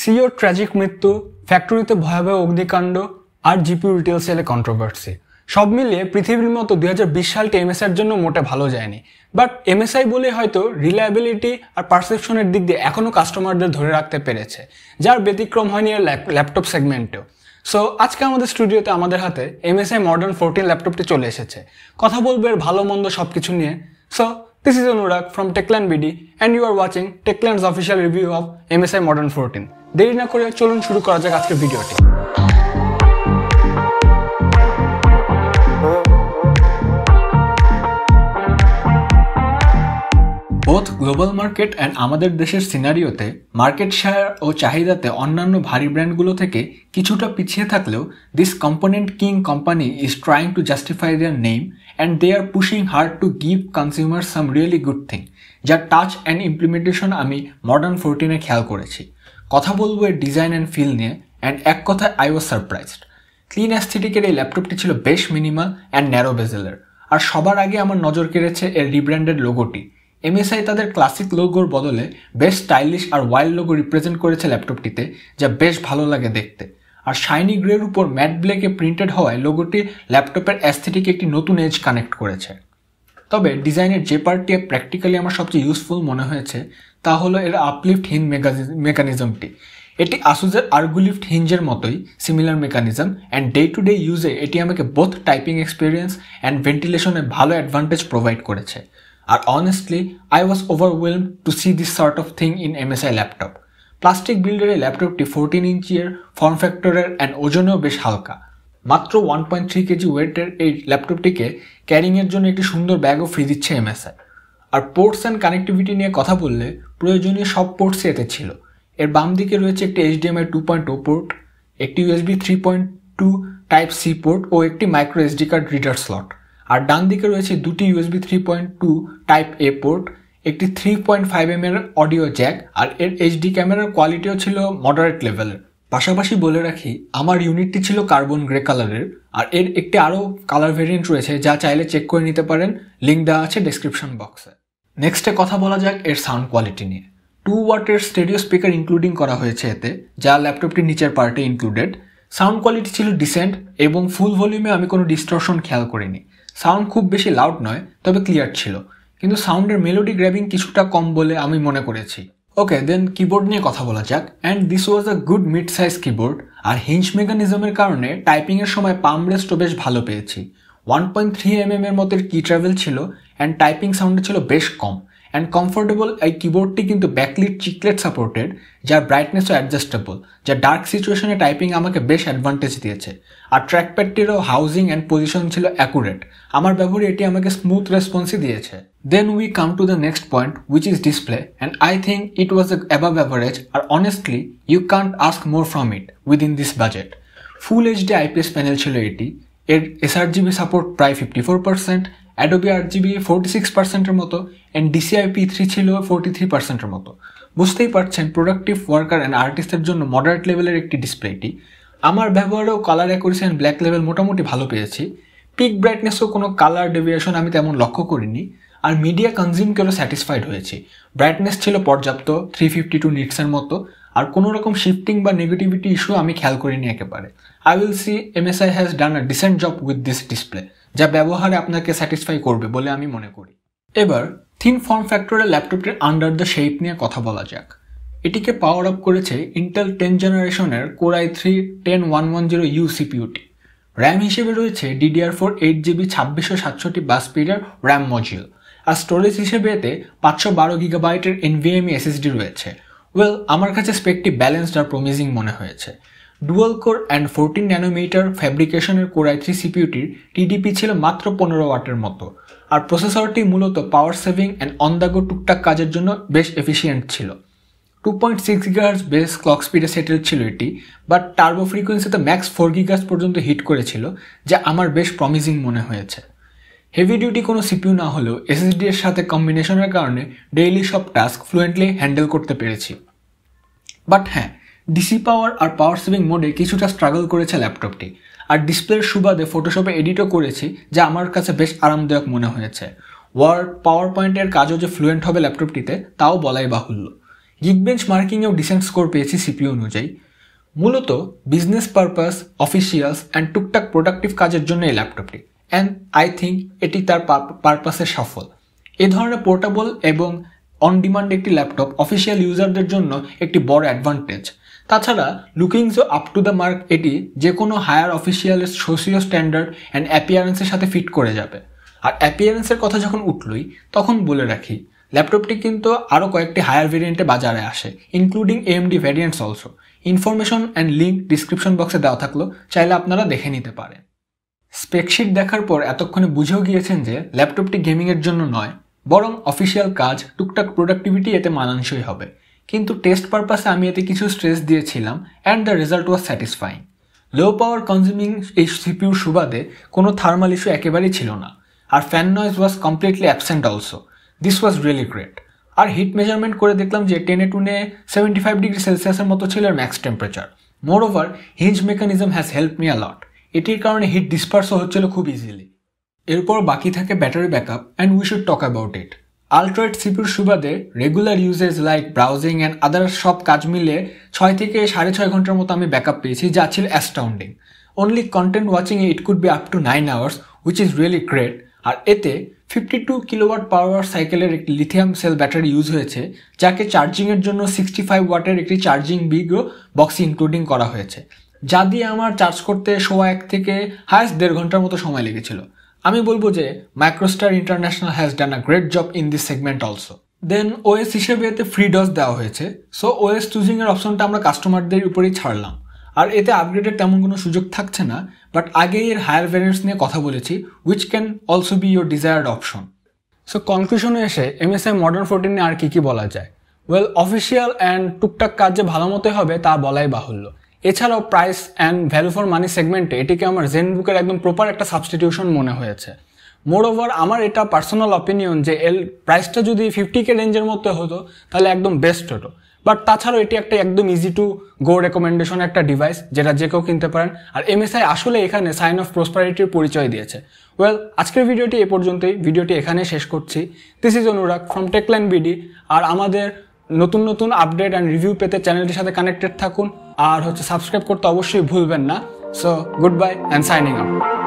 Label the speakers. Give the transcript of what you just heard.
Speaker 1: Sure tragic মৃত্যু ফ্যাক্টরিতে ভয়াবহ অগ্নিকাণ্ড আর জিপিউ রিটেল সেলে কন্ট্রোভার্সি সব মিলিয়ে পৃথিবীর মতো দুই হাজার বিশ এম এমএসআইয়ের জন্য মোটে ভালো যায়নি বাট এমএসআই বলে হয়তো রিলায়েবিলিটি আর পারসেপশনের দিক দিয়ে এখনও কাস্টমারদের ধরে রাখতে পেরেছে যার ব্যতিক্রম হয়নি এর ল্যাপটপ সেগমেন্টেও সো আজকে আমাদের স্টুডিওতে আমাদের হাতে এমএসআই মডার্ন ফোরটিন ল্যাপটপটি চলে এসেছে কথা বলবে এর ভালো মন্দ সব কিছু নিয়ে so This is Anurag from Techland BD and you are watching Techland's official review of MSI Modern 14. দেরি না করে চলুন শুরু করা যাক আজকের ভিডিওটি বোথ গ্লোবাল মার্কেট অ্যান্ড আমাদের দেশের সিনারিওতে মার্কেট শেয়ার ও চাহিদাতে অন্যান্য ভারী ব্র্যান্ডগুলো থেকে কিছুটা পিছিয়ে থাকলেও this component king company is trying to justify their name and they are pushing hard to give consumers some really good thing যার টাচ অ্যান্ড ইমপ্লিমেন্টেশন আমি মডার্ন ফোরটিনে খেয়াল করেছি কথা বলবো এর ডিজাইন অ্যান্ড ফিল নিয়ে অ্যান্ড এক কথায় আই ওয়াজ সারপ্রাইজড ক্লিন অ্যাস্থেটিকের এই ল্যাপটপটি ছিল বেশ মিনিমাল অ্যান্ড ন্যারো বেজেলের আর সবার আগে আমার নজর কেড়েছে এর রিব্র্যান্ডেড লোগোটি এমএসআই তাদের ক্লাসিক লোগোর বদলে বেশ স্টাইলিশ আর ওয়াইল্ড লোগো রিপ্রেজেন্ট করেছে ল্যাপটপটিতে যা বেশ ভালো লাগে দেখতে আর শাইনি গ্রের উপর ম্যাট ব্ল্যাকে প্রিন্টেড হওয়ায় লোগোটি ল্যাপটপের অ্যাস্থেটিকে একটি নতুন এজ কানেক্ট করেছে তবে ডিজাইনের যে পার্টটি প্র্যাকটিক্যালি আমার সবচেয়ে ইউজফুল মনে হয়েছে তা হলো এর হিন মেকানিজমটি এটি আসুজের আর্গুলিফ্ট হিঞ্জের মতোই similar mechanism and day to day ইউজে এটি আমাকে বোথ টাইপিং এক্সপিরিয়েন্স অ্যান্ড ভেন্টিলেশনে ভালো অ্যাডভান্টেজ প্রোভাইড করেছে আর honestly I was overwhelm to see this sort of thing in MSI laptop plastic builder এই ল্যাপটপটি ফোরটিন ইঞ্চির ফর্ম ফ্যাক্টরের অ্যান্ড ওজনেও বেশ হালকা মাত্র ওয়ান পয়েন্ট থ্রি কেজি ওয়েটের এই ল্যাপটপটিকে ক্যারিংয়ের জন্য একটি সুন্দর ব্যাগও ফ্রি দিচ্ছে এমএসআই আর পোর্টস অ্যান্ড কানেক্টিভিটি নিয়ে কথা বললে প্রয়োজনীয় সব পোর্টসই এতে ছিল এর বাম দিকে রয়েছে একটি HDMI two point o port একটি USB three point two type C port ও একটি micro SD card reader slot আর ডান দিকে রয়েছে দুটি USB three point two type A port একটি থ্রি পয়েন্ট ফাইভ এম এর অডিও জ্যাক আর এর এইচডি ক্যামেরার কোয়ালিটিও ছিল মডারেট লেভেলের পাশাপাশি বলে রাখি আমার ইউনিটটি ছিল কার্বন গ্রে কালারের আর এর একটি আরও কালার ভেরিয়েন্ট রয়েছে যা চাইলে চেক করে নিতে পারেন লিঙ্ক দেওয়া আছে ডেসক্রিপশন বক্সে নেক্সটে কথা বলা যাক এর সাউন্ড কোয়ালিটি নিয়ে টু ওয়াটের স্টেডিও স্পিকার ইনক্লুডিং করা হয়েছে এতে যা ল্যাপটপটির নিচের পার্টে ইনক্লুডেড সাউন্ড কোয়ালিটি ছিল ডিসেন্ট এবং ফুল ভলিউমে আমি কোনো ডিস্টরশন খেয়াল করিনি সাউন্ড খুব বেশি লাউড নয় তবে ক্লিয়ার ছিল কিন্তু সাউন্ডের মেলোডি গ্র্যাবিং কিছুটা কম বলে আমি মনে করেছি ওকে দেন কিবোর্ড নিয়ে কথা বলা যাক and this was a good mid size keyboard আর হিঞ্জ মেকানিজমের কারণে টাইপিংয়ের সময় পাম রেস্টও বেশ ভালো পেয়েছি one point three M M এর মতো কি ট্রাভেল ছিল অ্যান্ড টাইপিং সাউন্ড ছিল বেশ কম অ্যান্ড কমফোর্টেবল এই কিবোর্ডটি কিন্তু ব্যাকলিট চিকলেট সাপোর্টেড যার ব্রাইটনেসও অ্যাডজাস্টেবল যা ডার্ক সিচুয়েশনে টাইপিং আমাকে বেশ অ্যাডভান্টেজ দিয়েছে আর ট্র্যাকপ্যাডটিরও হাউজিং অ্যান্ড পজিশন ছিল অ্যাকুরেট আমার ব্যবহারে এটি আমাকে স্মুথ রেসপন্সই দিয়েছে then we come to the next point which is display and I think it was above average আর honestly you can't ask more from it within this budget full HD IPS panel ছিল এটি এর sRGB support প্রায় fifty four percent Adobe আট GB forty six পার্সেন্টের মতো and DCI P three ছিল forty three পার্সেন্টের মতো বুঝতেই পারছেন প্রোডাক্টিভ ওয়ার্কার অ্যান্ড আর্টিস্টের জন্য মডারেট লেভেলের একটি ডিসপ্লেটি আমার ব্যবহারেও colour accuracy and black level মোটামুটি ভালো পেয়েছি পিক ব্রাইটনেসও কোনো কালার ডেভিয়েশন আমি তেমন লক্ষ্য করিনি আর মিডিয়া কনজিউম কেউ স্যাটিসফাইড হয়েছি ব্রাইটনেস ছিল পর্যাপ্ত থ্রি ফিফটি টু নিটসের মতো আর কোনো রকম শিফটিং বা নেগেটিভিটি ইস্যু আমি খেয়াল করিনি একেবারে I will see MSI has done a decent job with this display যা ব্যবহারে আপনাকে স্যাটিসফাই করবে বলে আমি মনে করি এবার থিন ফর্ম ফ্যাক্টরে ল্যাপটপটির আন্ডার দ্য শেপ নিয়ে কথা বলা যাক এটিকে পাওয়ার আপ করেছে ইন্টেল টেন জেনারেশনের core i three ten one one zero U সিপিউটি র্যাম হিসেবে রয়েছে ডিডিআর ফোর এইট জিবি ছাব্বিশশো সাতষট্টি বাস স্পিডের র্যাম মজিল আর স্টোরেজ হিসেবে এতে পাঁচশো বারো গিগাবাইটের এনভিএমই এসএসডি রয়েছে ওয়েল আমার কাছে স্পেকটি ব্যালেন্সড আর প্রমিজিং মনে হয়েছে dual core and fourteen nanometer ফ্যাব্রিকেশনের কোর থ্রি সিপিউটির টিডিপি ছিল মাত্র পনেরো ওয়াটের মতো আর প্রসেসরটি মূলত power saving and on the go টুকটাক কাজের জন্য বেশ এফিসিয়েন্ট ছিল two point six gigahertz base clock স্পিডে সেটেল ছিল এটি বাট টার্বো ফ্রিকোয়েন্সিতে ম্যাক্স ফোর গিগার্স পর্যন্ত হিট করেছিল যা আমার বেশ প্রমিজিং মনে হয়েছে হেভি ডিউটি কোনো সিপিউ না হলেও এসএসডি এর সাথে কম্বিনেশনের কারণে ডেইলি সব টাস্ক ফ্লুয়েন্টলি হ্যান্ডেল করতে পেরেছি বাট হ্যাঁ ডিসি পাওয়ার আর পাওয়ার সেভিং মোডে কিছুটা স্ট্রাগল করেছে ল্যাপটপটি আর ডিসপ্লের সুবাদে ফটোশপে এডিটও করেছি যা আমার কাছে বেশ আরামদায়ক মনে হয়েছে ওয়ার্ড পাওয়ার পয়েন্টের কাজও যে ফ্লুয়েন্ট হবে ল্যাপটপটিতে তাও বলাই বাহুল্য গিগ বেঞ্চ মার্কিংয়েও ডিসেন্ট স্কোর পেয়েছি সিপিইউ অনুযায়ী মূলত বিজনেস পারপাস অফিসিয়ালস অ্যান্ড টুকটাক প্রোডাক্টিভ কাজের জন্য এই ল্যাপটপটি অ্যান্ড আই থিঙ্ক এটি তার পারপাসে সফল এ ধরনের পোর্টেবল এবং অন ডিমান্ড একটি ল্যাপটপ অফিসিয়াল ইউজারদের জন্য একটি বড় অ্যাডভান্টেজ তাছাড়া lookings up to the mark এটি যে কোনো হায়ার অফিসিয়ালের সোশিয়াল স্ট্যান্ডার্ড অ্যান্ড অ্যাপিয়ারেন্সের সাথে ফিট করে যাবে আর অ্যাপিয়ারেন্সের কথা যখন উঠলই তখন বলে রাখি ল্যাপটপটি কিন্তু আরও কয়েকটি হায়ার ভেরিয়েন্টে বাজারে আসে including AMD variants also information and link description বক্সে দেওয়া থাকলো চাইলে আপনারা দেখে নিতে পারেন স্পেকশিট দেখার পর এতক্ষণে বুঝেও গিয়েছেন যে ল্যাপটপটি গেমিংয়ের জন্য নয় বরং অফিসিয়াল কাজ টুকটাক প্রোডাক্টিভিটি এতে মানানসই হবে কিন্তু টেস্ট পারপাসে আমি এতে কিছু স্ট্রেস দিয়েছিলাম and the result was satisfying low power consuming এই সিপিউর সুবাদে কোনো থার্মাল ইস্যু একেবারেই ছিল না আর fan noise was completely absent also this was really great আর হিট মেজারমেন্ট করে দেখলাম যে টেনে টুনে সেভেন্টি ফাইভ ডিগ্রি সেলসিয়াসের মতো ছিল max temperature moreover hinge mechanism has help me a lot এটির কারণে হিট ডিসপার্সও হচ্ছিল খুব ইজিলি এরপর বাকি থাকে battery backup and we should talk about it আল্ট্রয়েড সিপির সুবাদে regular uses like browsing and others সব কাজ মিলে ছয় থেকে সাড়ে ছয় ঘন্টার মতো আমি ব্যাকআপ পেয়েছি যা ছিল astounding only content watching it could be up to nine hours which is really great আর এতে ফিফটি টু কিলোওয়াট পাওয়ার সাইকেলের একটি লিথিয়াম সেল ব্যাটারি ইউজ হয়েছে যাকে চার্জিংয়ের জন্য সিক্সটি ফাইভ ওয়াটের একটি চার্জিং বিগও বক্স ইনক্লুডিং করা হয়েছে যা দিয়ে আমার চার্জ করতে সোয়া এক থেকে হায়েস্ট দেড় ঘন্টার মতো সময় লেগেছিল আমি বলবো যে Microstar International has done a great job in this segment also then OS হিসেবে এতে ফ্রি ডস দেওয়া হয়েছে সো ওএস চুজিংয়ের অপশনটা আমরা কাস্টমারদের উপরেই ছাড়লাম আর এতে আপগ্রেডের তেমন কোনো সুযোগ থাকছে না বাট আগেই এর হায়ার ভ্যারিয়েন্টস নিয়ে কথা বলেছি which can also be your desired option so কনক্লুশনে এসে এমএসআই মডার্ন ফোরটিন নিয়ে আর কী কী বলা যায় ওয়েল অফিসিয়াল অ্যান্ড টুকটাক কাজ যে ভালো মতোই হবে তা বলাই বাহুল্য এছাড়াও price and value for money সেগমেন্টে এটিকে আমার জেন বুকের একদম প্রপার একটা সাবস্টিটিউশন মনে হয়েছে মোর ওভার আমার এটা পার্সোনাল অপিনিয়ন যে এল প্রাইসটা যদি ফিফটি কে রেঞ্জের মধ্যে হতো তাহলে একদম বেস্ট হতো বাট তাছাড়াও এটি একটা একদম ইজি টু গো রেকমেন্ডেশন একটা ডিভাইস যেটা যে কেউ কিনতে পারেন আর এমএসআই আসলে এখানে সাইন অফ প্রসপারিটির পরিচয় দিয়েছে ওয়েল আজকের ভিডিওটি এ পর্যন্তই ভিডিওটি এখানে শেষ করছি this is Anurag from Techland BD আর আমাদের নতুন নতুন আপডেট অ্যান্ড রিভিউ পেতে চ্যানেলটির সাথে কানেক্টেড থাকুন আর হচ্ছে সাবস্ক্রাইব করতে অবশ্যই ভুলবেন না so goodbye and signing out